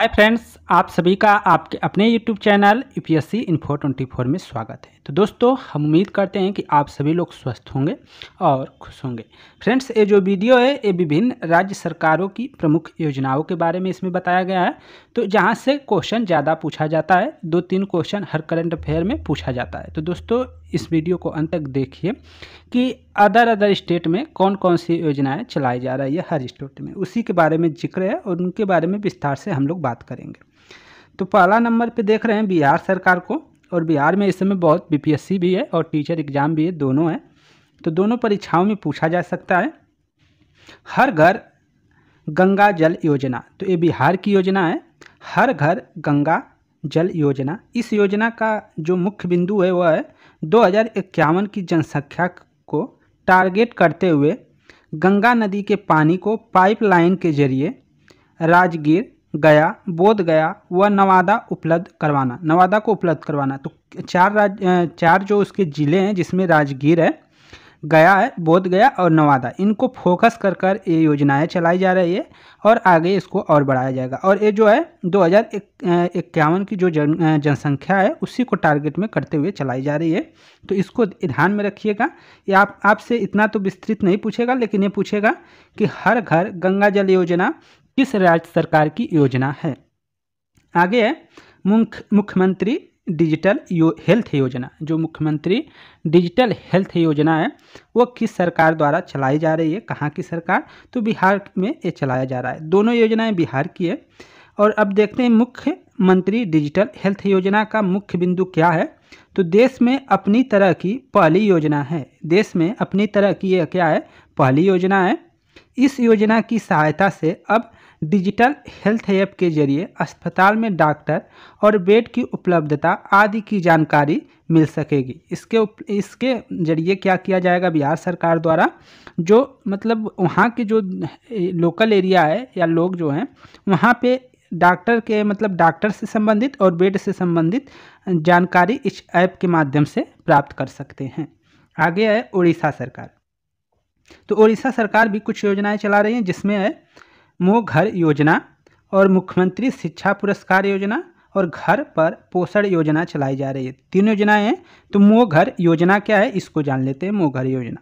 hi friends आप सभी का आपके अपने YouTube channel U P S C info four में स्वागत है तो दोस्तों हम उम्मीद करते हैं कि आप सभी लोग स्वस्थ होंगे और खुश होंगे फ्रेंड्स ये जो वीडियो है ये विभिन्न राज्य सरकारों की प्रमुख योजनाओं के बारे में इसमें बताया गया है तो जहाँ से क्वेश्चन ज़्यादा पूछा जाता है दो तीन क्वेश्चन हर करंट अफेयर में पूछा जाता है तो दोस्तों इस वीडियो को अंत तक देखिए कि अदर अदर स्टेट में कौन कौन सी योजनाएं चलाई जा रही है हर स्टेट में उसी के बारे में जिक्र है और उनके बारे में विस्तार से हम लोग बात करेंगे तो पहला नंबर पे देख रहे हैं बिहार सरकार को और बिहार में इस समय बहुत बीपीएससी भी है और टीचर एग्ज़ाम भी है दोनों हैं तो दोनों परीक्षाओं में पूछा जा सकता है हर घर गंगा जल योजना तो ये बिहार की योजना है हर घर गंगा जल योजना इस योजना का जो मुख्य बिंदु है वह है दो की जनसंख्या को टारगेट करते हुए गंगा नदी के पानी को पाइपलाइन के जरिए राजगीर गया बोध गया व नवादा उपलब्ध करवाना नवादा को उपलब्ध करवाना तो चार राज चार जो उसके ज़िले हैं जिसमें राजगीर है गया है बोध गया और नवादा इनको फोकस कर कर ये योजनाएं चलाई जा रही है और आगे इसको और बढ़ाया जाएगा और ये जो है दो हज़ार इक्यावन की जो जन जनसंख्या है उसी को टारगेट में करते हुए चलाई जा रही है तो इसको ध्यान में रखिएगा ये आप आपसे इतना तो विस्तृत नहीं पूछेगा लेकिन ये पूछेगा कि हर घर गंगा जल योजना किस राज्य सरकार की योजना है आगे है मुख्यमंत्री डिजिटल यो हेल्थ योजना जो मुख्यमंत्री डिजिटल हेल्थ योजना है वो किस सरकार द्वारा चलाई जा रही है कहाँ की सरकार तो बिहार में ये चलाया जा रहा है दोनों योजनाएं बिहार की है और अब देखते हैं मुख्यमंत्री डिजिटल हेल्थ योजना का मुख्य बिंदु क्या है तो देश में अपनी तरह की पहली योजना है देश में अपनी तरह की यह क्या है पहली योजना है इस योजना की सहायता से अब डिजिटल हेल्थ ऐप के जरिए अस्पताल में डॉक्टर और बेड की उपलब्धता आदि की जानकारी मिल सकेगी इसके उप, इसके जरिए क्या किया जाएगा बिहार सरकार द्वारा जो मतलब वहाँ के जो लोकल एरिया है या लोग जो हैं वहाँ पे डॉक्टर के मतलब डॉक्टर से संबंधित और बेड से संबंधित जानकारी इस ऐप के माध्यम से प्राप्त कर सकते हैं आगे है उड़ीसा सरकार तो उड़ीसा सरकार भी कुछ योजनाएं चला रही हैं जिसमें है मो घर योजना और मुख्यमंत्री शिक्षा पुरस्कार योजना और घर पर पोषण योजना चलाई जा रही है तीन योजनाएं हैं तो मो घर योजना क्या है इसको जान लेते हैं मो घर योजना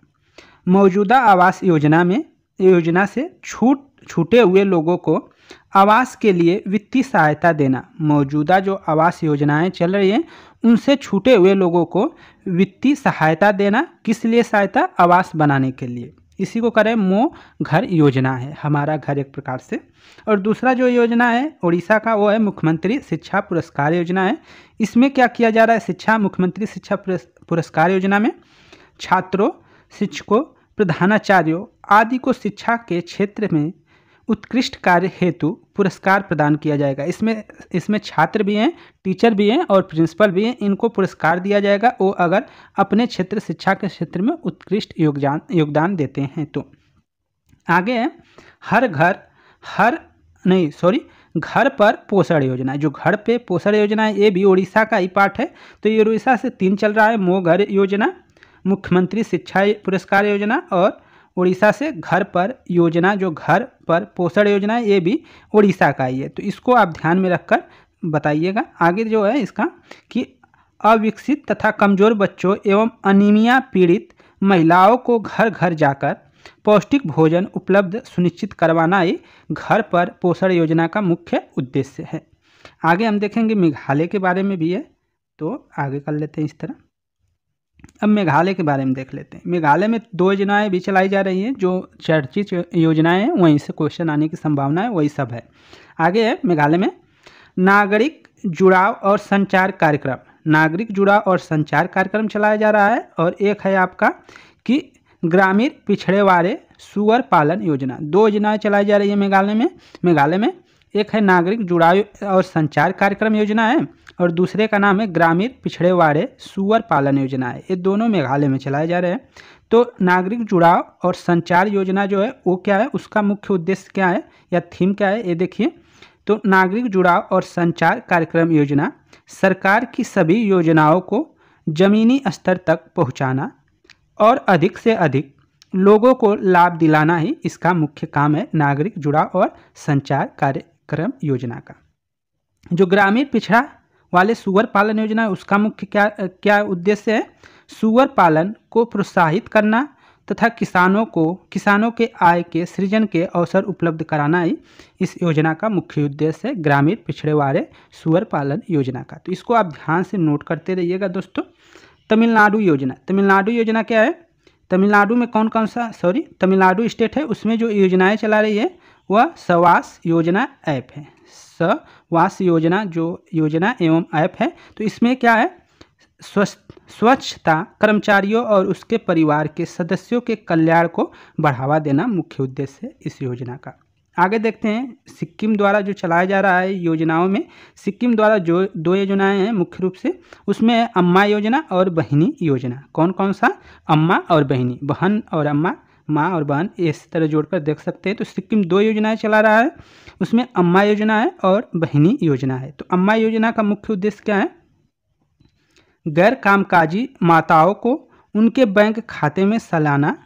मौजूदा आवास योजना में योजना से छूट छूटे हुए लोगों को आवास के लिए वित्तीय सहायता देना मौजूदा जो आवास योजनाएं चल रही हैं उनसे छूटे हुए लोगों को वित्तीय सहायता देना किस लिए सहायता आवास बनाने के लिए इसी को करें मो घर योजना है हमारा घर एक प्रकार से और दूसरा जो योजना है उड़ीसा का वो है मुख्यमंत्री शिक्षा पुरस्कार योजना है इसमें क्या किया जा रहा है शिक्षा मुख्यमंत्री शिक्षा पुरस्कार योजना में छात्रों शिक्षकों प्रधानाचार्यों आदि को शिक्षा के क्षेत्र में उत्कृष्ट कार्य हेतु पुरस्कार प्रदान किया जाएगा इसमें इसमें छात्र भी हैं टीचर भी हैं और प्रिंसिपल भी हैं इनको पुरस्कार दिया जाएगा वो अगर अपने क्षेत्र शिक्षा के क्षेत्र में उत्कृष्ट योगदान योगदान देते हैं तो आगे है हर घर हर नहीं सॉरी घर पर पोषण योजना जो घर पे पोषण योजना है ये भी उड़ीसा का ही पार्ट है तो ये उड़ीसा से तीन चल रहा है मो घर योजना मुख्यमंत्री शिक्षा पुरस्कार योजना और उड़ीसा से घर पर योजना जो घर पर पोषण योजना ये भी उड़ीसा का ही है तो इसको आप ध्यान में रखकर बताइएगा आगे जो है इसका कि अविकसित तथा कमजोर बच्चों एवं अनिमिया पीड़ित महिलाओं को घर घर जाकर पौष्टिक भोजन उपलब्ध सुनिश्चित करवाना ही घर पर पोषण योजना का मुख्य उद्देश्य है आगे हम देखेंगे मेघालय के बारे में भी है तो आगे कर लेते हैं इस तरह अब मेघालय के बारे में देख लेते हैं मेघालय में दो योजनाएं भी चलाई जा रही हैं जो चर्चित योजनाएं हैं वहीं से क्वेश्चन आने की संभावना है वही सब है आगे है मेघालय में नागरिक जुड़ाव और संचार कार्यक्रम नागरिक जुड़ाव और संचार कार्यक्रम चलाया जा रहा है और एक है आपका कि ग्रामीण पिछड़े वाले सुअर पालन योजना दो योजनाएं चलाई जा रही है मेघालय में मेघालय में एक है नागरिक जुड़ाव और संचार कार्यक्रम योजना है और दूसरे का नाम है ग्रामीण पिछड़े वाड़े सुअर पालन योजना है ये दोनों मेघालय में चलाए जा रहे हैं तो नागरिक जुड़ाव और संचार योजना जो है वो क्या है उसका मुख्य उद्देश्य क्या है या थीम क्या है ये देखिए तो नागरिक जुड़ाव और संचार कार्यक्रम योजना सरकार की सभी योजनाओं को जमीनी स्तर तक पहुँचाना और अधिक से अधिक लोगों को लाभ दिलाना ही इसका मुख्य काम है नागरिक जुड़ाव और संचार कार्यक्रम योजना का जो ग्रामीण पिछड़ा वाले सुअर पालन योजना है उसका मुख्य क्या क्या उद्देश्य है सुअर पालन को प्रोत्साहित करना तथा किसानों को किसानों के आय के सृजन के अवसर उपलब्ध कराना ही इस योजना का मुख्य उद्देश्य है ग्रामीण पिछड़े वाले सुअर पालन योजना का तो इसको आप ध्यान से नोट करते रहिएगा दोस्तों तमिलनाडु योजना तमिलनाडु योजना क्या है तमिलनाडु में कौन कौन सा सॉरी तमिलनाडु स्टेट है उसमें जो योजनाएं चला रही है वह सवास योजना ऐप है स वास योजना जो योजना एवं ऐप है तो इसमें क्या है स्वच्छता कर्मचारियों और उसके परिवार के सदस्यों के कल्याण को बढ़ावा देना मुख्य उद्देश्य है इस योजना का आगे देखते हैं सिक्किम द्वारा जो चलाया जा रहा है योजनाओं में सिक्किम द्वारा जो दो योजनाएं हैं मुख्य रूप से उसमें अम्मा योजना और बहिनी योजना कौन कौन सा अम्मा और बहिनी बहन और अम्मा माँ और बहन इस तरह जोड़कर देख सकते हैं तो सिक्किम दो योजनाएं चला रहा है उसमें अम्मा योजना है और बहिनी योजना है तो अम्मा योजना का मुख्य उद्देश्य क्या है गैर कामकाजी माताओं को उनके बैंक खाते में सालाना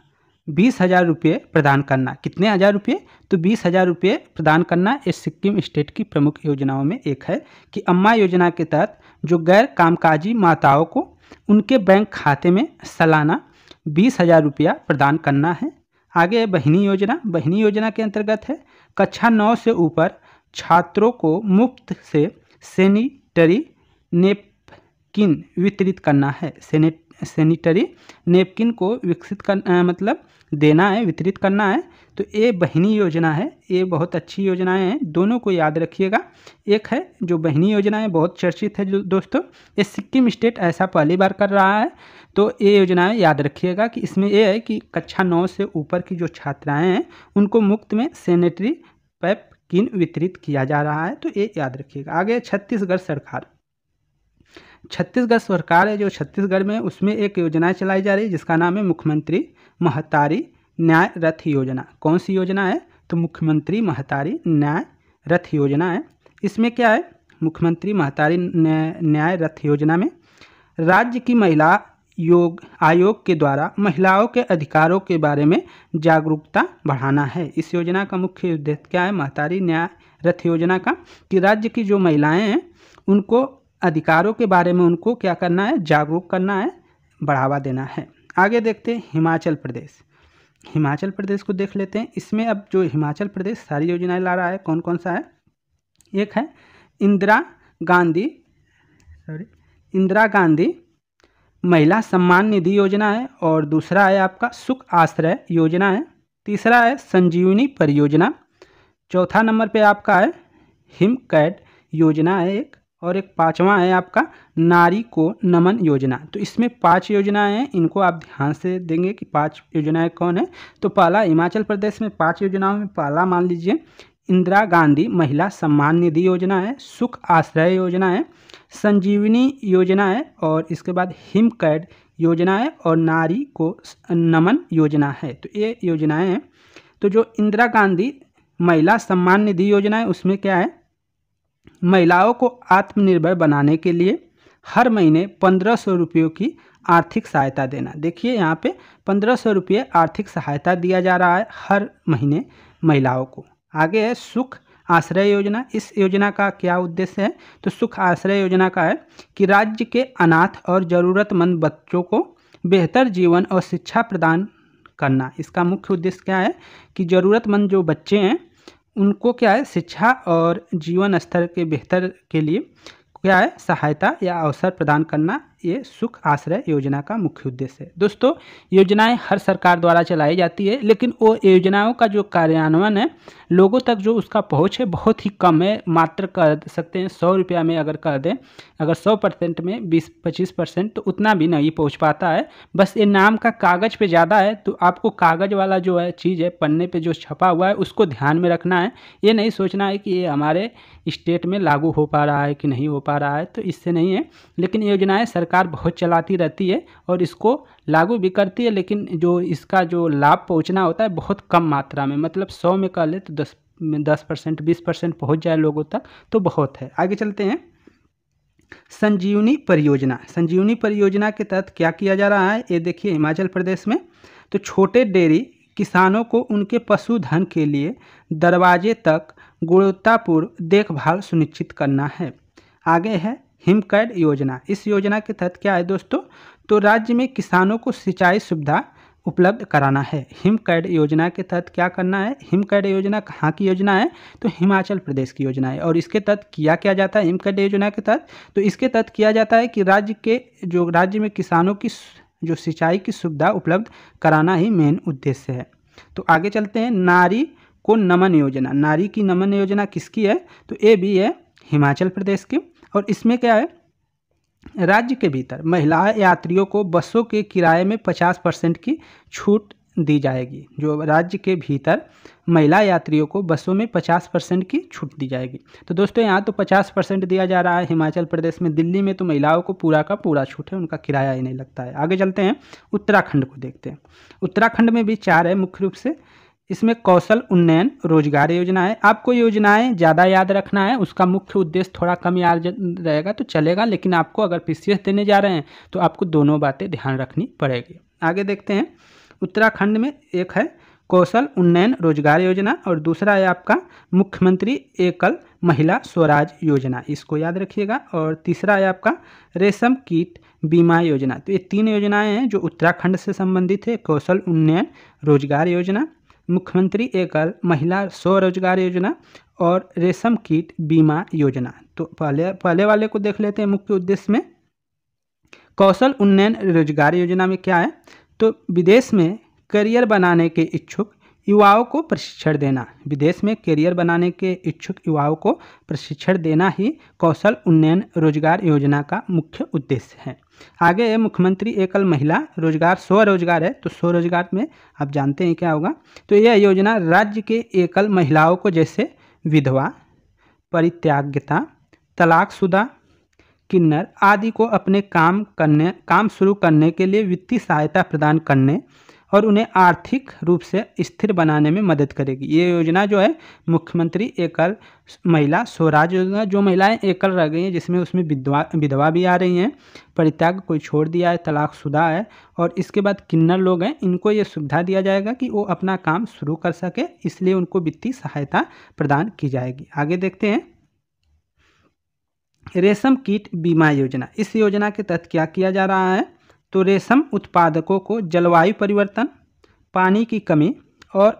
बीस हज़ार रुपये प्रदान करना कितने हज़ार रुपये तो बीस हज़ार रुपये प्रदान करना ये सिक्किम स्टेट की प्रमुख योजनाओं में एक है कि अम्मा योजना के तहत जो गैर कामकाजी माताओं को उनके बैंक खाते में सालाना बीस हज़ार रुपया प्रदान करना है आगे है बहिनी योजना बहिनी योजना के अंतर्गत है कक्षा नौ से ऊपर छात्रों को मुफ्त से सेनिटरी नेपकिन वितरित करना है सैनिट सेनिटरी नेपकिन को विकसित कर मतलब देना है वितरित करना है तो ये बहनी योजना है ये बहुत अच्छी योजनाएं हैं दोनों को याद रखिएगा एक है जो बहनी योजनाएं बहुत चर्चित है जो दोस्तों ये सिक्किम स्टेट ऐसा पहली बार कर रहा है तो ये योजनाएं याद रखिएगा कि इसमें ये है कि कक्षा नौ से ऊपर की जो छात्राएँ हैं उनको मुफ्त में सैनिटरी पैप किन वितरित किया जा रहा है तो ये याद रखिएगा आगे छत्तीसगढ़ सरकार छत्तीसगढ़ सरकार है जो छत्तीसगढ़ में उसमें एक योजना चलाई जा रही है जिसका नाम है मुख्यमंत्री महतारी न्याय रथ योजना कौन सी योजना है तो मुख्यमंत्री महतारी न्याय रथ योजना है इसमें क्या है मुख्यमंत्री महतारी न्याय रथ योजना में राज्य की महिला योग आयोग के द्वारा महिलाओं के अधिकारों के बारे में जागरूकता बढ़ाना है इस योजना का मुख्य उद्देश्य क्या है महतारी न्याय रथ योजना का कि राज्य की जो महिलाएं हैं उनको अधिकारों के बारे में उनको क्या करना है जागरूक करना है बढ़ावा देना है आगे देखते हैं हिमाचल प्रदेश हिमाचल प्रदेश को देख लेते हैं इसमें अब जो हिमाचल प्रदेश सारी योजनाएं ला रहा है कौन कौन सा है एक है इंदिरा गांधी सॉरी इंदिरा गांधी महिला सम्मान निधि योजना है और दूसरा है आपका सुख आश्रय योजना है तीसरा है संजीवनी परियोजना चौथा नंबर पे आपका है हिम कैड योजना है एक और एक पांचवा है आपका नारी को नमन योजना तो इसमें पांच योजनाएं हैं इनको आप ध्यान से देंगे कि पांच योजनाएं कौन है तो पहला हिमाचल प्रदेश में पांच योजनाओं में पहला मान लीजिए इंदिरा गांधी महिला सम्मान निधि योजना है सुख आश्रय योजना है संजीवनी योजना है और इसके बाद हिम कैड योजना है और नारी को नमन योजना है तो ये योजनाएँ हैं तो जो इंदिरा गांधी महिला सम्मान निधि योजना है उसमें क्या है महिलाओं को आत्मनिर्भर बनाने के लिए हर महीने पंद्रह सौ रुपये की आर्थिक सहायता देना देखिए यहाँ पे पंद्रह सौ रुपये आर्थिक सहायता दिया जा रहा है हर महीने महिलाओं को आगे है सुख आश्रय योजना इस योजना का क्या उद्देश्य है तो सुख आश्रय योजना का है कि राज्य के अनाथ और ज़रूरतमंद बच्चों को बेहतर जीवन और शिक्षा प्रदान करना इसका मुख्य उद्देश्य क्या है कि ज़रूरतमंद जो बच्चे हैं उनको क्या है शिक्षा और जीवन स्तर के बेहतर के लिए क्या है सहायता या अवसर प्रदान करना ये सुख आश्रय योजना का मुख्य उद्देश्य है दोस्तों योजनाएं हर सरकार द्वारा चलाई जाती है लेकिन वो योजनाओं का जो कार्यान्वयन है लोगों तक जो उसका पहुंच है बहुत ही कम है मात्र कर सकते हैं सौ रुपया में अगर कर दें अगर सौ परसेंट में बीस पच्चीस परसेंट तो उतना भी नहीं पहुँच पाता है बस ये नाम का कागज़ पर ज़्यादा है तो आपको कागज़ वाला जो है चीज़ है पन्ने पर जो छपा हुआ है उसको ध्यान में रखना है ये नहीं सोचना है कि ये हमारे स्टेट में लागू हो पा रहा है कि नहीं हो पा रहा है तो इससे नहीं है लेकिन योजनाएँ सरकार सरकार बहुत चलाती रहती है और इसको लागू भी करती है लेकिन जो इसका जो लाभ पहुंचना होता है बहुत कम मात्रा में मतलब सौ में कह ले तो दस दस परसेंट बीस परसेंट पहुँच जाए लोगों तक तो बहुत है आगे चलते हैं संजीवनी परियोजना संजीवनी परियोजना के तहत क्या किया जा रहा है ये देखिए हिमाचल प्रदेश में तो छोटे डेयरी किसानों को उनके पशुधन के लिए दरवाजे तक गुणवत्तापूर्ण देखभाल सुनिश्चित करना है आगे है हिमकैड योजना इस योजना के तहत क्या है दोस्तों तो राज्य में किसानों को सिंचाई सुविधा उपलब्ध कराना है हिमकैड योजना के तहत क्या करना है हिमकैड योजना कहाँ की योजना है तो हिमाचल प्रदेश की योजना है और इसके तहत किया क्या जाता है हिमकैड योजना के तहत तो इसके तहत किया जाता है कि राज्य के जो राज्य में किसानों की जो सिंचाई की सुविधा उपलब्ध कराना ही मेन उद्देश्य है तो आगे चलते हैं नारी को नमन योजना नारी की नमन योजना किसकी है तो ये भी है हिमाचल प्रदेश की और इसमें क्या है राज्य के भीतर महिला यात्रियों को बसों के किराए में 50 परसेंट की छूट दी जाएगी जो राज्य के भीतर महिला यात्रियों को बसों में 50 परसेंट की छूट दी जाएगी तो दोस्तों यहाँ तो 50 परसेंट दिया जा रहा है हिमाचल प्रदेश में दिल्ली में तो महिलाओं को पूरा का पूरा छूट है उनका किराया ही नहीं लगता है आगे चलते हैं उत्तराखंड को देखते हैं उत्तराखंड में भी चार है मुख्य रूप से इसमें कौशल उन्नयन रोजगार योजना है आपको योजनाएं ज़्यादा याद रखना है उसका मुख्य उद्देश्य थोड़ा कम याद रहेगा तो चलेगा लेकिन आपको अगर पी देने जा रहे हैं तो आपको दोनों बातें ध्यान रखनी पड़ेगी आगे देखते हैं उत्तराखंड में एक है कौशल उन्नयन रोजगार योजना और दूसरा है आपका मुख्यमंत्री एकल महिला स्वराज योजना इसको याद रखिएगा और तीसरा है आपका रेशम कीट बीमा योजना तो ये तीन योजनाएं हैं जो उत्तराखंड से संबंधित है कौशल उन्नयन रोजगार योजना मुख्यमंत्री एकल महिला स्वरोजगार योजना और रेशम कीट बीमा योजना तो पहले पहले वाले को देख लेते हैं मुख्य उद्देश्य में कौशल उन्नयन रोजगार योजना में क्या है तो विदेश में करियर बनाने के इच्छुक युवाओं को प्रशिक्षण देना विदेश में करियर बनाने के इच्छुक युवाओं को प्रशिक्षण देना ही कौशल उन्नयन रोजगार योजना का मुख्य उद्देश्य है आगे है मुख्यमंत्री एकल महिला रोजगार स्वरोजगार है तो स्वरोजगार में आप जानते हैं क्या होगा तो यह योजना राज्य के एकल महिलाओं को जैसे विधवा परित्याग्यता तलाकशुदा किन्नर आदि को अपने काम करने काम शुरू करने के लिए वित्तीय सहायता प्रदान करने और उन्हें आर्थिक रूप से स्थिर बनाने में मदद करेगी ये योजना जो है मुख्यमंत्री एकल महिला स्वराज योजना जो महिलाएं एकल रह गई हैं जिसमें उसमें विधवा विधवा भी आ रही हैं परित्याग कोई छोड़ दिया है तलाक शुदा है और इसके बाद किन्नर लोग हैं इनको ये सुविधा दिया जाएगा कि वो अपना काम शुरू कर सके इसलिए उनको वित्तीय सहायता प्रदान की जाएगी आगे देखते हैं रेशम कीट बीमा योजना इस योजना के तहत क्या किया जा रहा है तो रेशम उत्पादकों को जलवायु परिवर्तन पानी की कमी और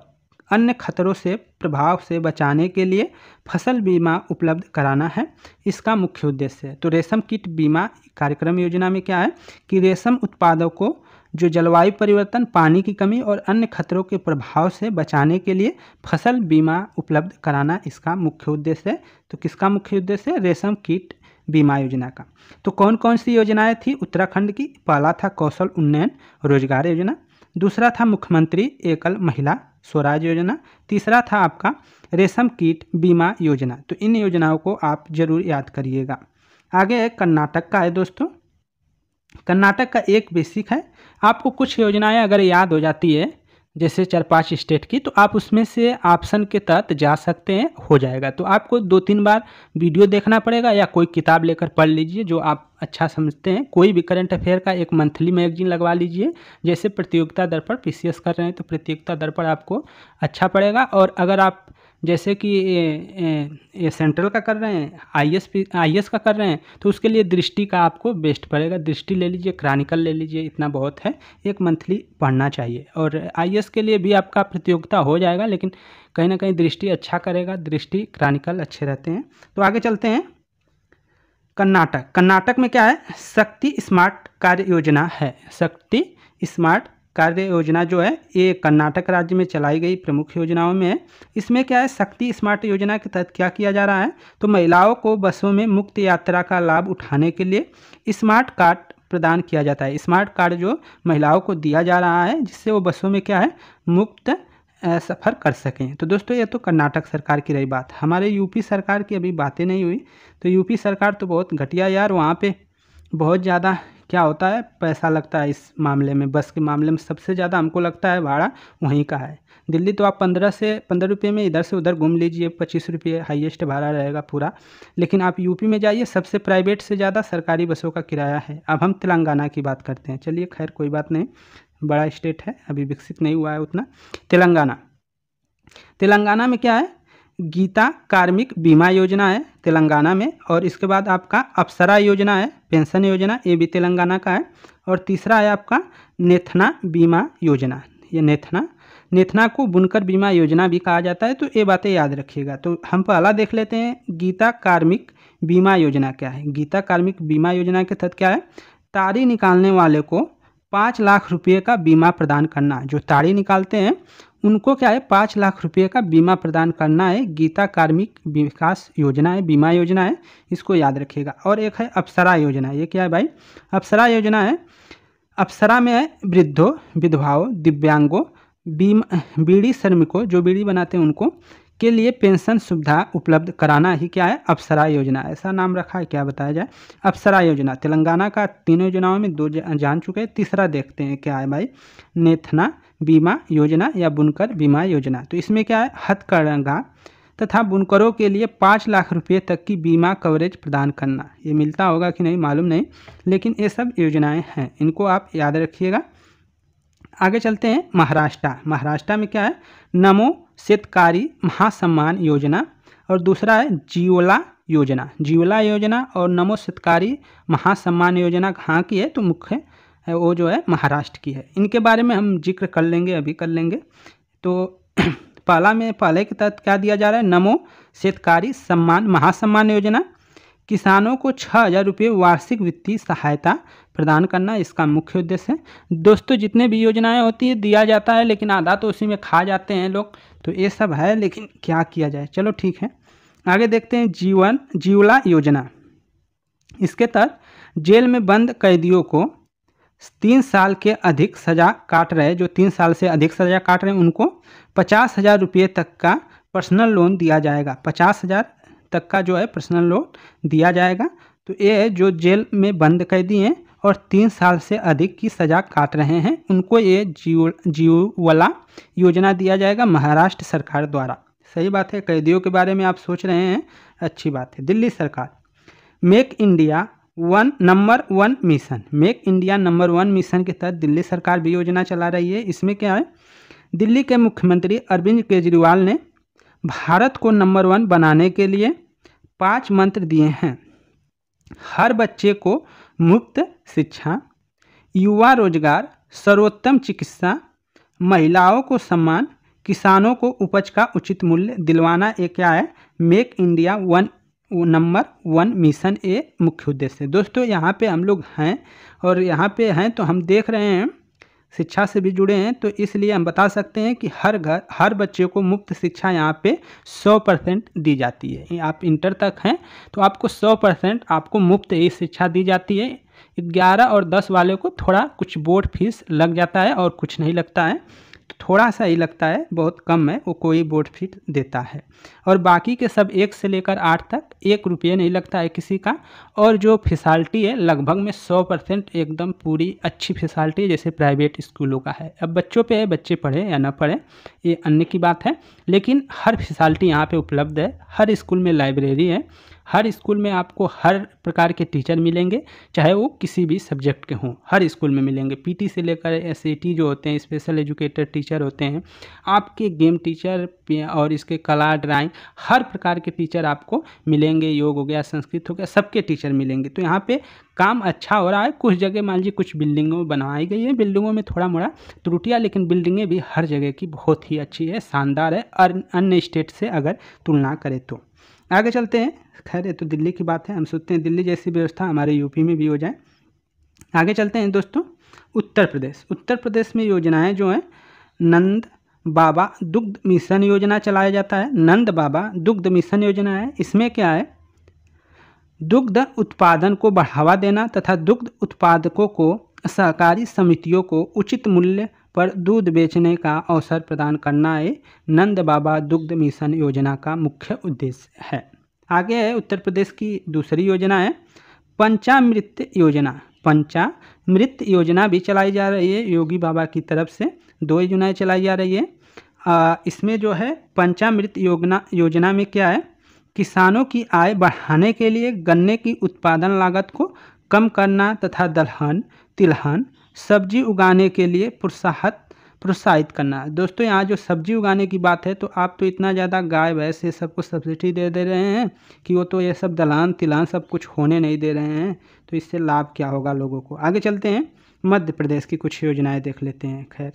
अन्य खतरों से प्रभाव से बचाने के लिए फसल बीमा उपलब्ध कराना है इसका मुख्य उद्देश्य है तो रेशम कीट बीमा कार्यक्रम योजना में क्या है कि रेशम उत्पादों को जो जलवायु परिवर्तन पानी की कमी और अन्य खतरों के प्रभाव से बचाने के लिए फसल बीमा उपलब्ध कराना इसका मुख्य उद्देश्य है तो किसका मुख्य उद्देश्य है रेशम कीट बीमा योजना का तो कौन कौन सी योजनाएं थी उत्तराखंड की पहला था कौशल उन्नयन रोजगार योजना दूसरा था मुख्यमंत्री एकल महिला स्वराज योजना तीसरा था आपका रेशम कीट बीमा योजना तो इन योजनाओं को आप जरूर याद करिएगा आगे है कर्नाटक का है दोस्तों कर्नाटक का एक बेसिक है आपको कुछ योजनाएं अगर याद हो जाती है जैसे चार पांच स्टेट की तो आप उसमें से ऑप्शन के तहत जा सकते हैं हो जाएगा तो आपको दो तीन बार वीडियो देखना पड़ेगा या कोई किताब लेकर पढ़ लीजिए जो आप अच्छा समझते हैं कोई भी करंट अफेयर का एक मंथली मैगजीन लगवा लीजिए जैसे प्रतियोगिता दर पर पी कर रहे हैं तो प्रतियोगिता दर पर आपको अच्छा पड़ेगा और अगर आप जैसे कि ए, ए, ए, सेंट्रल का कर रहे हैं I S P I S का कर रहे हैं तो उसके लिए दृष्टि का आपको बेस्ट पड़ेगा दृष्टि ले लीजिए क्रॉनिकल ले लीजिए इतना बहुत है एक मंथली पढ़ना चाहिए और आई एस के लिए भी आपका प्रतियोगिता हो जाएगा लेकिन कहीं ना कहीं दृष्टि अच्छा करेगा दृष्टि क्रॉनिकल अच्छे रहते हैं तो आगे चलते हैं कर्नाटक कर्नाटक में क्या है शक्ति स्मार्ट कार्य योजना है शक्ति स्मार्ट कार्य योजना जो है ये कर्नाटक राज्य में चलाई गई प्रमुख योजनाओं में है इसमें क्या है शक्ति स्मार्ट योजना के तहत क्या किया जा रहा है तो महिलाओं को बसों में मुक्त यात्रा का लाभ उठाने के लिए स्मार्ट कार्ड प्रदान किया जाता है स्मार्ट कार्ड जो महिलाओं को दिया जा रहा है जिससे वो बसों में क्या है मुफ्त सफ़र कर सकें तो दोस्तों ये तो कर्नाटक सरकार की रही बात हमारे यूपी सरकार की अभी बातें नहीं हुई तो यूपी सरकार तो बहुत घटिया यार वहाँ पे बहुत ज़्यादा क्या होता है पैसा लगता है इस मामले में बस के मामले में सबसे ज़्यादा हमको लगता है भाड़ा वहीं का है दिल्ली तो आप पंद्रह से पंद्रह रुपये में इधर से उधर घूम लीजिए पच्चीस रुपये हाइएस्ट भाड़ा रहेगा पूरा लेकिन आप यूपी में जाइए सबसे प्राइवेट से ज़्यादा सरकारी बसों का किराया है अब हम तेलंगाना की बात करते हैं चलिए खैर कोई बात नहीं बड़ा स्टेट है अभी विकसित नहीं हुआ है उतना तेलंगाना तेलंगाना में क्या है गीता कार्मिक बीमा योजना है तेलंगाना में और इसके बाद आपका अप्सरा योजना है पेंशन योजना ये भी तेलंगाना का है और तीसरा है आपका नेथना बीमा योजना ये नेथना नेथना को बुनकर बीमा योजना भी कहा जाता है तो ये बातें याद रखिएगा तो हम पहला देख लेते हैं गीता कार्मिक बीमा योजना क्या है गीता कार्मिक बीमा योजना के तहत क्या है तारी निकालने वाले को पाँच लाख रुपये का बीमा प्रदान करना जो ताड़ी निकालते हैं उनको क्या है पाँच लाख रुपये का बीमा प्रदान करना है गीता कार्मिक विकास योजना है बीमा योजना है इसको याद रखिएगा और एक है अप्सरा योजना ये क्या है भाई अप्सरा योजना है अप्सरा में है वृद्धों विधवाओं दिव्यांगों बीम बीड़ी श्रमिकों जो बीड़ी बनाते हैं उनको के लिए पेंशन सुविधा उपलब्ध कराना ही क्या है अप्सरा योजना ऐसा नाम रखा है क्या बताया जाए अप्सरा योजना तेलंगाना का तीनों योजनाओं में दो जान चुके हैं तीसरा देखते हैं क्या है भाई नेथना बीमा योजना या बुनकर बीमा योजना तो इसमें क्या है हथकरंगा तथा बुनकरों के लिए पाँच लाख रुपये तक की बीमा कवरेज प्रदान करना ये मिलता होगा कि नहीं मालूम नहीं लेकिन ये सब योजनाएँ हैं इनको आप याद रखिएगा आगे चलते हैं महाराष्ट्र महाराष्ट्र में क्या है नमो शेतकारी महासम्मान योजना और दूसरा है जीवला योजना जीवला योजना और नमो शेतकारी महासम्मान योजना कहाँ की है तो मुख्य वो जो है महाराष्ट्र की है इनके बारे में हम जिक्र कर लेंगे अभी कर लेंगे तो पहला में पहले के तहत क्या दिया जा रहा है नमो शेतकारी सम्मान महासम्मान योजना किसानों को छः हज़ार रुपये वार्षिक वित्तीय सहायता प्रदान करना इसका मुख्य उद्देश्य है दोस्तों जितने भी योजनाएं होती है दिया जाता है लेकिन आधा तो उसी में खा जाते हैं लोग तो ये सब है लेकिन क्या किया जाए चलो ठीक है आगे देखते हैं जीवन जीवला योजना इसके तहत जेल में बंद कैदियों को तीन साल के अधिक सजा काट रहे जो तीन साल से अधिक सजा काट रहे हैं उनको पचास हज़ार रुपये तक का पर्सनल लोन दिया जाएगा पचास हज़ार तक का जो है पर्सनल लोन दिया जाएगा तो ये जो जेल में बंद कैदी हैं और तीन साल से अधिक की सजा काट रहे हैं उनको ये जीव वाला योजना दिया जाएगा महाराष्ट्र सरकार द्वारा सही बात है कैदियों के बारे में आप सोच रहे हैं अच्छी बात है दिल्ली सरकार make India one number one mission make India number one mission के तहत दिल्ली सरकार भी योजना चला रही है इसमें क्या है दिल्ली के मुख्यमंत्री अरविंद केजरीवाल ने भारत को नंबर वन बनाने के लिए पांच मंत्र दिए हैं हर बच्चे को मुफ्त शिक्षा युवा रोजगार सर्वोत्तम चिकित्सा महिलाओं को सम्मान किसानों को उपज का उचित मूल्य दिलवाना ये क्या है make India one number one mission ए मुख्य उद्देश्य दोस्तों यहाँ पे हम लोग हैं और यहाँ पे हैं तो हम देख रहे हैं शिक्षा से भी जुड़े हैं तो इसलिए हम बता सकते हैं कि हर घर हर बच्चे को मुफ्त शिक्षा यहाँ पे 100 परसेंट दी जाती है आप इंटर तक हैं तो आपको 100 परसेंट आपको मुफ्त ये शिक्षा दी जाती है ग्यारह और दस वाले को थोड़ा कुछ बोर्ड फीस लग जाता है और कुछ नहीं लगता है थोड़ा सा ही लगता है बहुत कम है वो कोई बोर्ड फीट देता है और बाकी के सब एक से लेकर आठ तक एक रुपये नहीं लगता है किसी का और जो फिसाल्टी है लगभग में सौ परसेंट एकदम पूरी अच्छी फैसाल्टी जैसे प्राइवेट स्कूलों का है अब बच्चों पे है बच्चे पढ़े या ना पढ़े ये अन्य की बात है लेकिन हर फैसाल्टी यहाँ पर उपलब्ध है हर स्कूल में लाइब्रेरी है हर स्कूल में आपको हर प्रकार के टीचर मिलेंगे चाहे वो किसी भी सब्जेक्ट के हों हर स्कूल में मिलेंगे पीटी से लेकर एस जो होते हैं स्पेशल एजुकेटर टीचर होते हैं आपके गेम टीचर और इसके कला ड्राइंग हर प्रकार के टीचर आपको मिलेंगे योग हो गया संस्कृत हो गया सबके टीचर मिलेंगे तो यहाँ पर काम अच्छा हो रहा है कुछ जगह मान लीजिए कुछ बिल्डिंगों बनवाई गई है बिल्डिंगों में थोड़ा मोड़ा त्रुटियाँ लेकिन बिल्डिंगें भी हर जगह की बहुत ही अच्छी है शानदार है अन्य स्टेट से अगर तुलना करें तो आगे चलते हैं खैर ये तो दिल्ली की बात है हम सोचते हैं दिल्ली जैसी व्यवस्था हमारे यूपी में भी हो जाए आगे चलते हैं दोस्तों उत्तर प्रदेश उत्तर प्रदेश में योजनाएं जो हैं नंद बाबा दुग्ध मिशन योजना चलाया जाता है नंद बाबा दुग्ध मिशन योजना है इसमें क्या है दुग्ध उत्पादन को बढ़ावा देना तथा दुग्ध उत्पादकों को सहकारी समितियों को उचित मूल्य पर दूध बेचने का अवसर प्रदान करना है नंद बाबा दुग्ध मिशन योजना का मुख्य उद्देश्य है आगे है उत्तर प्रदेश की दूसरी योजना है पंचामृत योजना पंचामृत योजना भी चलाई जा रही है योगी बाबा की तरफ से दो योजनाएँ चलाई जा रही है आ, इसमें जो है पंचामृत योजना योजना में क्या है किसानों की आय बढ़ाने के लिए गन्ने की उत्पादन लागत को कम करना तथा दलहन तिलहन सब्जी उगाने के लिए प्रोत्साहत प्रोत्साहित करना दोस्तों यहाँ जो सब्जी उगाने की बात है तो आप तो इतना ज़्यादा गाय भैंस ये सबको सब्सिडी दे दे रहे हैं कि वो तो ये सब दलान तिलान सब कुछ होने नहीं दे रहे हैं तो इससे लाभ क्या होगा लोगों को आगे चलते हैं मध्य प्रदेश की कुछ योजनाएं देख लेते हैं खैर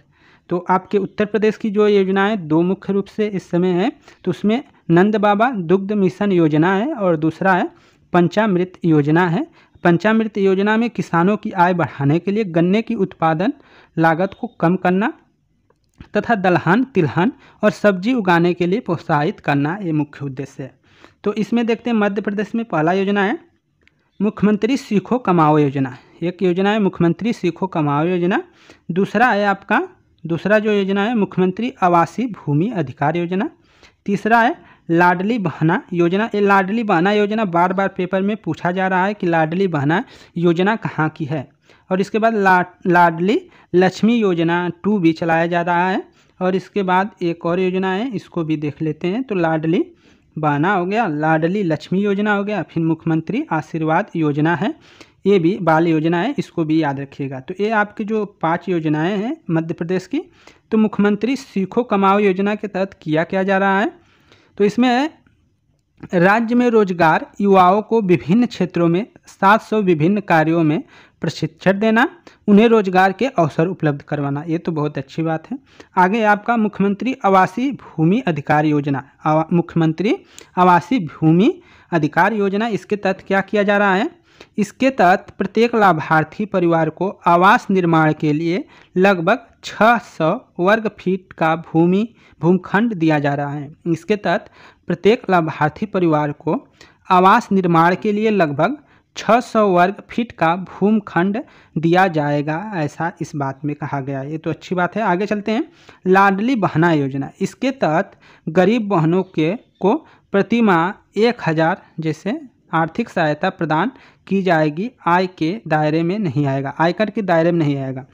तो आपके उत्तर प्रदेश की जो योजनाएं दो मुख्य रूप से इस समय है तो उसमें नंद बाबा दुग्ध मिशन योजना है और दूसरा है पंचामृत योजना है पंचामृत योजना में किसानों की आय बढ़ाने के लिए गन्ने की उत्पादन लागत को कम करना तथा दलहन तिलहन और सब्जी उगाने के लिए प्रोत्साहित करना ये मुख्य उद्देश्य है तो इसमें देखते हैं मध्य प्रदेश में पहला योजना है मुख्यमंत्री सीखो कमाओ योजना एक योजना है मुख्यमंत्री सीखो कमाओ योजना दूसरा है आपका दूसरा जो योजना है मुख्यमंत्री आवासीय भूमि अधिकार योजना तीसरा है लाडली बहना योजना ये लाडली बहना योजना बार बार पेपर में पूछा जा रहा है कि लाडली बहना योजना कहाँ की है और इसके बाद ला लाडली लक्ष्मी योजना टू भी चलाया जा रहा है और इसके बाद एक और योजना है इसको भी देख लेते हैं तो लाडली बहना हो गया लाडली लक्ष्मी योजना हो गया फिर मुख्यमंत्री आशीर्वाद योजना है ये भी बाल योजना है इसको भी याद रखिएगा तो ये आपकी जो पांच योजनाएं हैं मध्य प्रदेश की तो मुख्यमंत्री सीखो कमाओ योजना के तहत किया क्या जा रहा है तो इसमें राज्य में रोजगार युवाओं को विभिन्न क्षेत्रों में 700 विभिन्न कार्यों में प्रशिक्षण देना उन्हें रोजगार के अवसर उपलब्ध करवाना ये तो बहुत अच्छी बात है आगे आपका मुख्यमंत्री आवासीय भूमि अधिकार योजना मुख्यमंत्री आवासीय भूमि अधिकार योजना इसके तहत क्या किया जा रहा है इसके तहत प्रत्येक लाभार्थी परिवार को आवास निर्माण के लिए लगभग 600 वर्ग फीट का भूमि भूमखंड दिया जा रहा है इसके तहत प्रत्येक लाभार्थी परिवार को आवास निर्माण के लिए लगभग 600 वर्ग फीट का भूमखंड दिया जाएगा ऐसा इस बात में कहा गया ये तो अच्छी बात है आगे चलते हैं लाडली बहना योजना इसके तहत गरीब बहनों के को प्रतिमा एक हज़ार जैसे आर्थिक सहायता प्रदान की जाएगी आय के दायरे में नहीं आएगा आयकर के दायरे में नहीं आएगा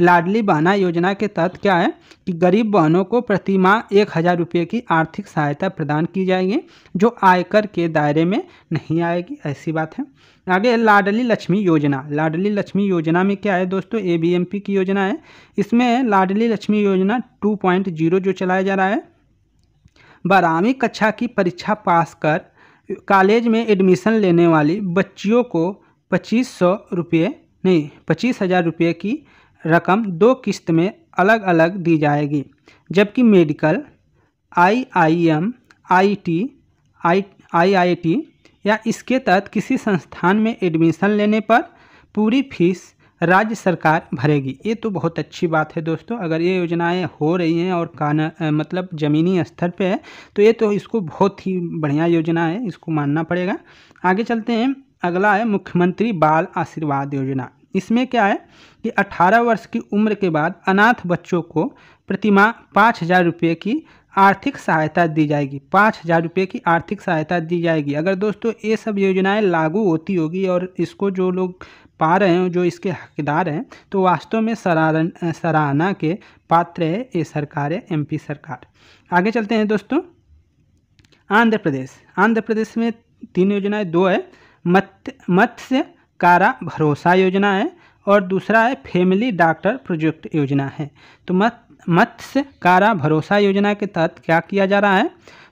लाडली बहना योजना के तहत क्या है कि गरीब बहनों को प्रति माह एक हज़ार रुपये की आर्थिक सहायता प्रदान की जाएगी जो आयकर के दायरे में नहीं आएगी ऐसी बात है आगे लाडली लक्ष्मी योजना लाडली लक्ष्मी योजना में क्या है दोस्तों ए बी एम पी की योजना है इसमें लाडली लक्ष्मी योजना टू पॉइंट जीरो जो चलाया जा रहा है बारहवीं कक्षा की परीक्षा पास कर कॉलेज में एडमिशन लेने वाली बच्चियों को पच्चीस सौ रुपये नहीं पच्चीस हज़ार रुपये की रकम दो किस्त में अलग अलग दी जाएगी जबकि medical I I M I T I I I T या इसके तहत किसी संस्थान में एडमिशन लेने पर पूरी फीस राज्य सरकार भरेगी ये तो बहुत अच्छी बात है दोस्तों अगर ये योजनाएं हो रही हैं और कान मतलब ज़मीनी स्तर पे है तो ये तो इसको बहुत ही बढ़िया योजना है इसको मानना पड़ेगा आगे चलते हैं अगला है मुख्यमंत्री बाल आशीर्वाद योजना इसमें क्या है कि 18 वर्ष की उम्र के बाद अनाथ बच्चों को प्रतिमा पाँच हज़ार रुपये की आर्थिक सहायता दी जाएगी पाँच हज़ार रुपये की आर्थिक सहायता दी जाएगी अगर दोस्तों ये सब योजनाएं लागू होती होगी और इसको जो लोग पा रहे हैं जो इसके हकदार हैं तो वास्तव में सराहना के पात्र है ये सरकार है एम सरकार आगे चलते हैं दोस्तों आंध्र प्रदेश आंध्र प्रदेश में तीन योजनाएं दो है मत मत्स्य कारा भरोसा योजना है और दूसरा है फैमिली डॉक्टर प्रोजेक्ट योजना है तो मत मत्स्य कारा भरोसा योजना के तहत क्या किया जा रहा है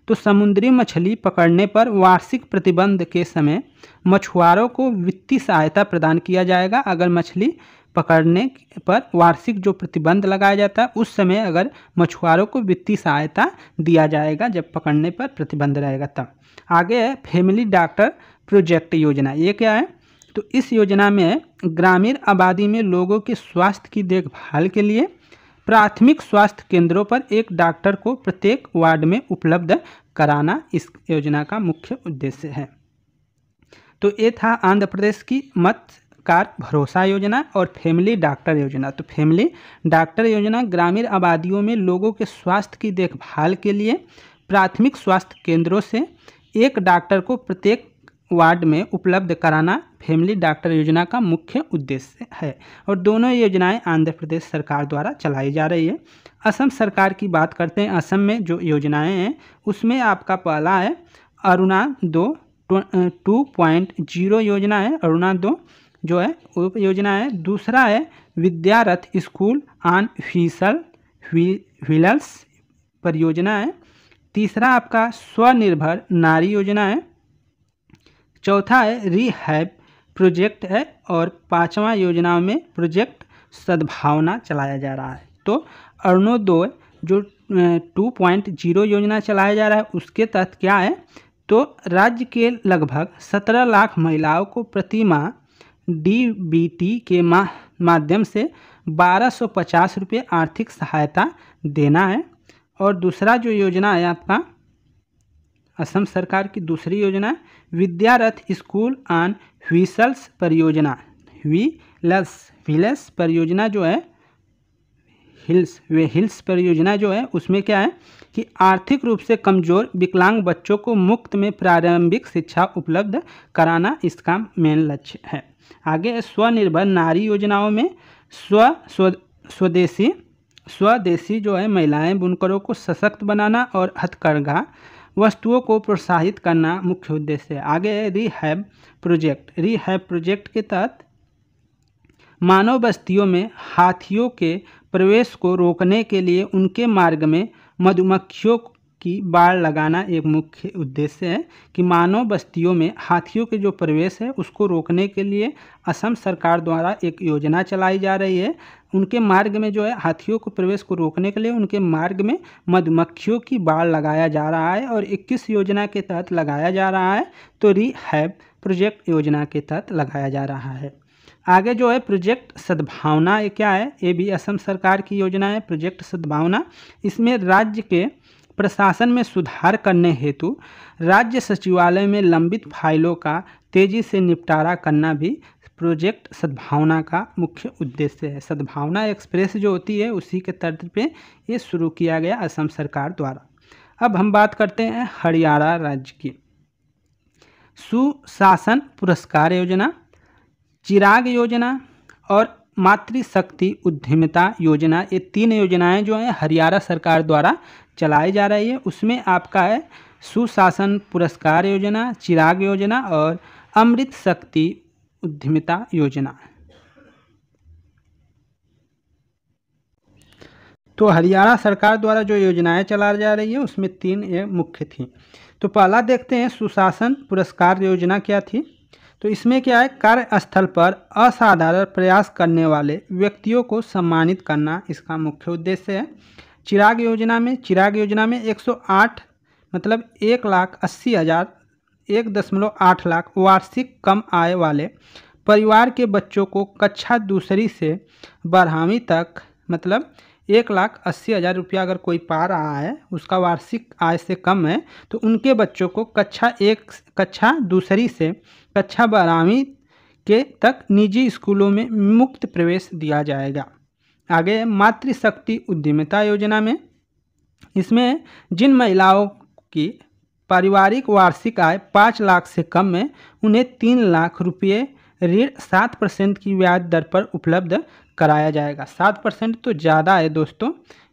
तो समुद्री मछली पकड़ने पर वार्षिक प्रतिबंध के समय मछुआरों को वित्तीय सहायता प्रदान किया जाएगा अगर मछली पकड़ने पर वार्षिक जो प्रतिबंध लगाया जाता है उस समय अगर मछुआरों को वित्तीय सहायता दिया जाएगा जब पकड़ने पर प्रतिबंध रहेगा तब आगे है फैमिली डॉक्टर प्रोजेक्ट योजना ये क्या है तो इस योजना में ग्रामीण आबादी में लोगों के स्वास्थ्य की देखभाल के लिए प्राथमिक स्वास्थ्य केंद्रों पर एक डॉक्टर को प्रत्येक वार्ड में उपलब्ध कराना इस योजना का मुख्य उद्देश्य है तो ये था आंध्र प्रदेश की मत कार भरोसा योजना और फैमिली डॉक्टर योजना तो फैमिली डॉक्टर योजना ग्रामीण आबादियों में लोगों के स्वास्थ्य की देखभाल के लिए प्राथमिक स्वास्थ्य केंद्रों से एक डॉक्टर को प्रत्येक वार्ड में उपलब्ध कराना फैमिली डॉक्टर योजना का मुख्य उद्देश्य है और दोनों योजनाएं आंध्र प्रदेश सरकार द्वारा चलाई जा रही है असम सरकार की बात करते हैं असम में जो योजनाएं हैं उसमें आपका पहला है अरुणा दो टू पॉइंट जीरो योजना है अरुणा दो जो है उप योजना है दूसरा है विद्यारथ स्कूल ऑन फीसल व्हीलर्स परियोजना है तीसरा आपका स्वनिर्भर नारी योजना है चौथा है रिहैब प्रोजेक्ट है और पांचवा योजना में प्रोजेक्ट सद्भावना चलाया जा रहा है तो अरुणोदय जो टू पॉइंट जीरो योजना चलाया जा रहा है उसके तहत क्या है तो राज्य के लगभग सत्रह लाख महिलाओं को प्रति माह डीबीटी के मा, माध्यम से बारह सौ पचास रुपये आर्थिक सहायता देना है और दूसरा जो योजना है आपका असम सरकार की दूसरी योजना विद्यारथ स्कूल ऑन व्हीसल्स परियोजना लस व्हीलस परियोजना जो है हिल्स वे हिल्स परियोजना जो है उसमें क्या है कि आर्थिक रूप से कमज़ोर विकलांग बच्चों को मुफ्त में प्रारंभिक शिक्षा उपलब्ध कराना इसका मेन लक्ष्य है आगे स्वनिर्भर नारी योजनाओं में स्व स्व स्वदेशी स्वदेशी जो है महिलाएं बुनकरों को सशक्त बनाना और हथकरघा वस्तुओं को प्रोत्साहित करना मुख्य उद्देश्य है आगे है रीहैब प्रोजेक्ट रीहैब प्रोजेक्ट के तहत मानव बस्तियों में हाथियों के प्रवेश को रोकने के लिए उनके मार्ग में मधुमक्खियों की बाढ़ लगाना एक मुख्य उद्देश्य है कि मानव बस्तियों में हाथियों के जो प्रवेश है उसको रोकने के लिए असम सरकार द्वारा एक योजना चलाई जा रही है उनके मार्ग में जो है हाथियों को प्रवेश को रोकने के लिए उनके मार्ग में मधुमक्खियों की बाढ़ लगाया जा रहा है और 21 योजना के तहत लगाया जा रहा है तो रिहैब प्रोजेक्ट योजना के तहत लगाया जा रहा है आगे जो है प्रोजेक्ट सद्भावना क्या है ये भी असम सरकार की योजना है प्रोजेक्ट सद्भावना इसमें राज्य के प्रशासन में सुधार करने हेतु राज्य सचिवालय में लंबित फाइलों का तेजी से निपटारा करना भी प्रोजेक्ट सद्भावना का मुख्य उद्देश्य है सद्भावना एक्सप्रेस जो होती है उसी के तर्ज पे ये शुरू किया गया असम सरकार द्वारा अब हम बात करते हैं हरियाणा राज्य की सुशासन पुरस्कार योजना चिराग योजना और मातृशक्ति उद्यमिता योजना ये तीन योजनाएं जो हैं हरियाणा सरकार द्वारा चलाई जा रही है उसमें आपका है सुशासन पुरस्कार योजना चिराग योजना और अमृत शक्ति उद्यमिता योजना तो हरियाणा सरकार द्वारा जो योजनाएं चला जा रही है उसमें तीन ये मुख्य थी तो पहला देखते हैं सुशासन पुरस्कार योजना क्या थी तो इसमें क्या है कार्यस्थल पर असाधारण प्रयास करने वाले व्यक्तियों को सम्मानित करना इसका मुख्य उद्देश्य है चिराग योजना में चिराग योजना में 108 मतलब एक लाख अस्सी हज़ार एक दशमलव आठ लाख वार्षिक कम आय वाले परिवार के बच्चों को कक्षा दूसरी से बारहवीं तक मतलब एक लाख अस्सी हज़ार रुपया अगर कोई पा रहा है उसका वार्षिक आय से कम है तो उनके बच्चों को कक्षा एक कक्षा दूसरी से कक्षा बारहवीं के तक निजी स्कूलों में मुक्त प्रवेश दिया जाएगा आगे मातृशक्ति उद्यमिता योजना में इसमें जिन महिलाओं की पारिवारिक वार्षिक आय पाँच लाख से कम है उन्हें तीन लाख रुपये ऋण सात परसेंट की ब्याज दर पर उपलब्ध कराया जाएगा सात परसेंट तो ज़्यादा है दोस्तों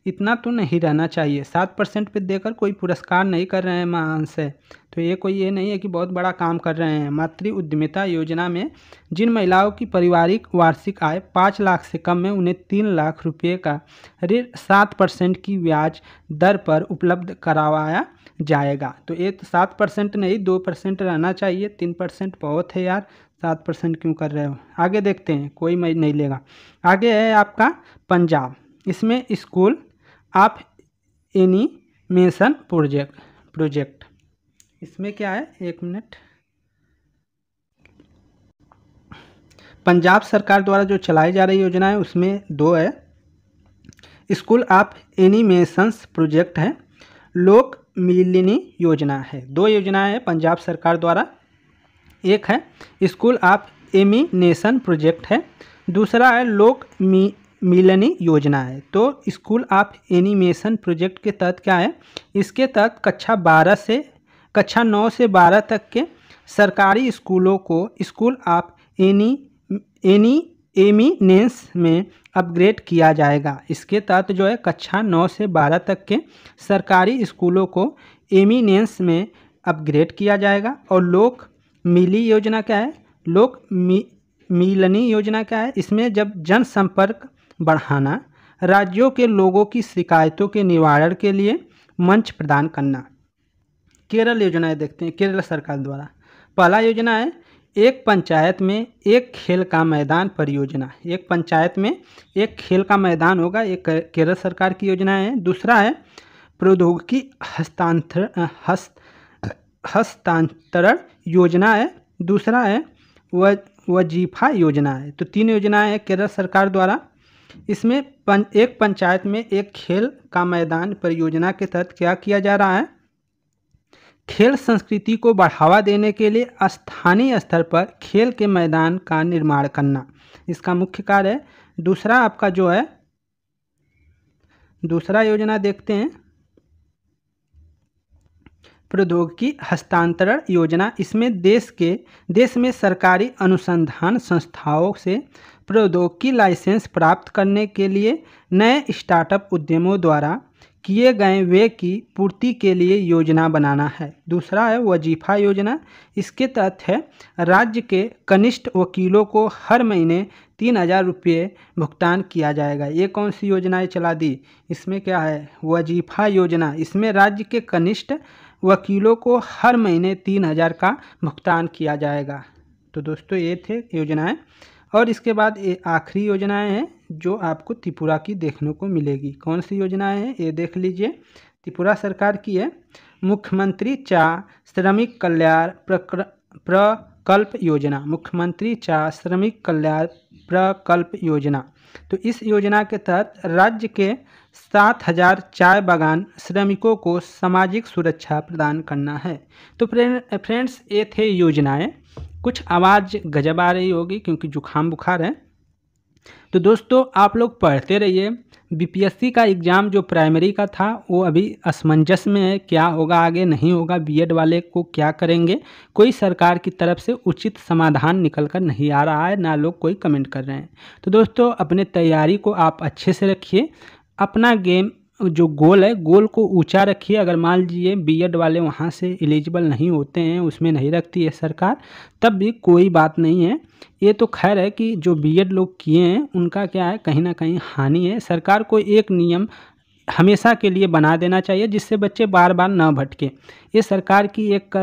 इतना तो नहीं रहना चाहिए सात परसेंट पर देकर कोई पुरस्कार नहीं कर रहे हैं महाशय तो ये कोई ये नहीं है कि बहुत बड़ा काम कर रहे हैं मातृ उद्यमिता योजना में जिन महिलाओं की पारिवारिक वार्षिक आय पाँच लाख से कम है उन्हें तीन लाख रुपये का ऋण सात परसेंट की ब्याज दर पर उपलब्ध करावाया जाएगा तो ये तो सात परसेंट नहीं दो परसेंट रहना चाहिए तीन परसेंट बहुत है यार सात परसेंट क्यों कर रहे हो आगे देखते हैं कोई मैं नहीं लेगा आगे है आपका पंजाब इसमें school of animation project project इसमें क्या है एक मिनट पंजाब सरकार द्वारा जो चलाई जा रही योजना है उसमें दो है स्कूल ऑफ एनिमेशंस प्रोजेक्ट है लोक मिलिनी योजना है दो योजनाएं हैं पंजाब सरकार द्वारा एक है स्कूल ऑफ एमिनेशन प्रोजेक्ट है दूसरा है लोक मिलनी योजना है तो स्कूल ऑफ एनिमेशन प्रोजेक्ट के तहत क्या है इसके तहत कक्षा बारह से कक्षा नौ से बारह तक के सरकारी स्कूलों को school of any any eminence में अपग्रेड किया जाएगा इसके तहत जो है कक्षा नौ से बारह तक के सरकारी स्कूलों को एमिनेंस में अपग्रेड किया जाएगा और लोक मिली योजना क्या है लोक मी मिलनी योजना क्या है इसमें जब जनसंपर्क बढ़ाना राज्यों के लोगों की शिकायतों के निवारण के लिए मंच प्रदान करना केरल योजनाएं देखते हैं केरल सरकार द्वारा पहला योजना है एक पंचायत में एक खेल का मैदान परियोजना एक पंचायत में एक खेल का मैदान होगा एक केरल सरकार की योजना है दूसरा है प्रौद्योगिकी हस्तांतर हस्त हस्तांतरण योजना है दूसरा है वजीफा योजना है तो तीन योजनाएं हैं केरल सरकार द्वारा इसमें पन, एक पंचायत में एक खेल का मैदान परियोजना के तहत क्या किया जा रहा है खेल संस्कृति को बढ़ावा देने के लिए स्थानीय स्तर पर खेल के मैदान का निर्माण करना इसका मुख्य कार्य दूसरा आपका जो है दूसरा योजना देखते हैं प्रौद्योगिकी हस्तांतरण योजना इसमें देश के देश में सरकारी अनुसंधान संस्थाओं से प्रौद्योगिकी लाइसेंस प्राप्त करने के लिए नए स्टार्टअप उद्यमों द्वारा किए गए व्यय की पूर्ति के लिए योजना बनाना है दूसरा है वजीफा योजना इसके तहत है राज्य के कनिष्ठ वकीलों को हर महीने तीन हज़ार रुपये भुगतान किया जाएगा ये कौन सी योजनाएँ चला दी इसमें क्या है वजीफा योजना इसमें राज्य के कनिष्ठ वकीलों को हर महीने तीन हज़ार का भुगतान किया जाएगा तो दोस्तों ये थे योजनाएँ और इसके बाद ये आखिरी योजनाएं हैं जो आपको त्रिपुरा की देखने को मिलेगी कौन सी योजनाएं हैं ये देख लीजिए त्रिपुरा सरकार की है मुख्यमंत्री चा श्रमिक कल्याण प्रकल्प योजना मुख्यमंत्री चा श्रमिक कल्याण प्रकल्प योजना तो इस योजना के तहत राज्य के सात हजार चाय बागान श्रमिकों को सामाजिक सुरक्षा प्रदान करना है तो फ्रेंड्स ये थे योजनाएं कुछ आवाज़ गजब आ रही होगी क्योंकि जुखाम बुखार है तो दोस्तों आप लोग पढ़ते रहिए बीपीएससी का एग्ज़ाम जो प्राइमरी का था वो अभी असमंजस में है क्या होगा आगे नहीं होगा बीएड वाले को क्या करेंगे कोई सरकार की तरफ से उचित समाधान निकल कर नहीं आ रहा है ना लोग कोई कमेंट कर रहे हैं तो दोस्तों अपने तैयारी को आप अच्छे से रखिए अपना गेम जो गोल है गोल को ऊंचा रखिए अगर मान लीजिए बीएड वाले वहाँ से एलिजिबल नहीं होते हैं उसमें नहीं रखती है सरकार तब भी कोई बात नहीं है ये तो खैर है कि जो बीएड लोग किए हैं उनका क्या है कहीं ना कहीं हानि है सरकार को एक नियम हमेशा के लिए बना देना चाहिए जिससे बच्चे बार बार ना भटके ये सरकार की एक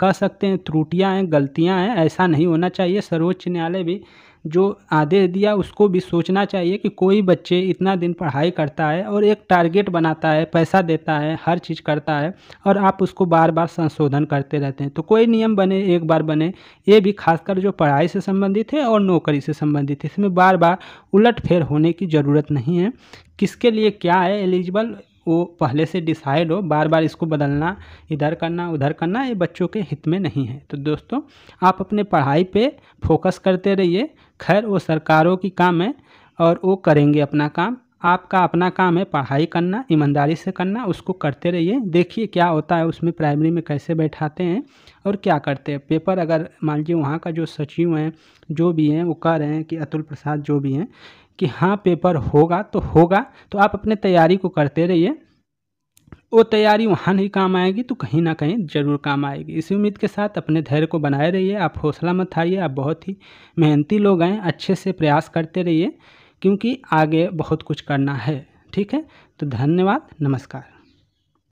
कह सकते हैं त्रुटियाँ हैं गलतियाँ हैं ऐसा नहीं होना चाहिए सर्वोच्च न्यायालय भी जो आदेश दिया उसको भी सोचना चाहिए कि कोई बच्चे इतना दिन पढ़ाई करता है और एक टारगेट बनाता है पैसा देता है हर चीज़ करता है और आप उसको बार बार संशोधन करते रहते हैं तो कोई नियम बने एक बार बने ये भी खासकर जो पढ़ाई से संबंधित है और नौकरी से संबंधित है इसमें बार बार उलट होने की ज़रूरत नहीं है किसके लिए क्या है एलिजिबल वो पहले से डिसाइड हो बार बार इसको बदलना इधर करना उधर करना ये बच्चों के हित में नहीं है तो दोस्तों आप अपने पढ़ाई पे फोकस करते रहिए खैर वो सरकारों की काम है और वो करेंगे अपना काम आपका अपना काम है पढ़ाई करना ईमानदारी से करना उसको करते रहिए देखिए क्या होता है उसमें प्राइमरी में कैसे बैठाते हैं और क्या करते हैं पेपर अगर मान लीजिए वहाँ का जो सचिव हैं जो भी हैं वो कह रहे हैं कि अतुल प्रसाद जो भी हैं कि हाँ पेपर होगा तो होगा तो आप अपने तैयारी को करते रहिए वो तैयारी वहाँ नहीं काम आएगी तो कहीं ना कहीं ज़रूर काम आएगी इसी उम्मीद के साथ अपने धैर्य को बनाए रहिए आप हौसला मत हारिए आप बहुत ही मेहनती लोग हैं अच्छे से प्रयास करते रहिए क्योंकि आगे बहुत कुछ करना है ठीक है तो धन्यवाद नमस्कार